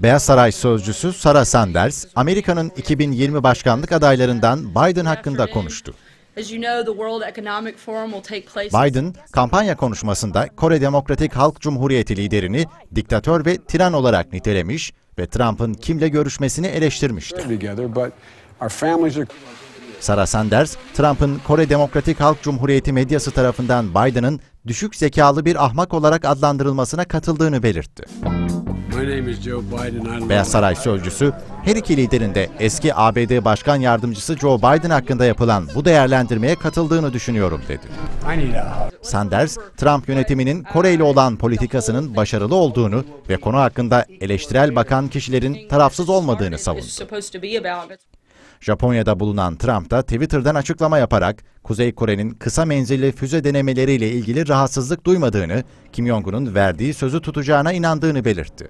Beyaz Saray sözcüsü Sara Sanders, Amerika'nın 2020 başkanlık adaylarından Biden hakkında konuştu. Biden, kampanya konuşmasında Kore Demokratik Halk Cumhuriyeti liderini diktatör ve tiran olarak nitelemiş ve Trump'ın kimle görüşmesini eleştirmişti. Sara Sanders, Trump'ın Kore Demokratik Halk Cumhuriyeti medyası tarafından Biden'ın düşük zekalı bir ahmak olarak adlandırılmasına katıldığını belirtti. Beyaz Saray sözcüsü, her iki liderin de eski ABD Başkan Yardımcısı Joe Biden hakkında yapılan bu değerlendirmeye katıldığını düşünüyorum dedi. Sanders, Trump yönetiminin Kore ile olan politikasının başarılı olduğunu ve konu hakkında eleştirel bakan kişilerin tarafsız olmadığını savundu. Japonya'da bulunan Trump da Twitter'dan açıklama yaparak Kuzey Kore'nin kısa menzilli füze denemeleriyle ilgili rahatsızlık duymadığını, Kim Jong-un'un verdiği sözü tutacağına inandığını belirtti.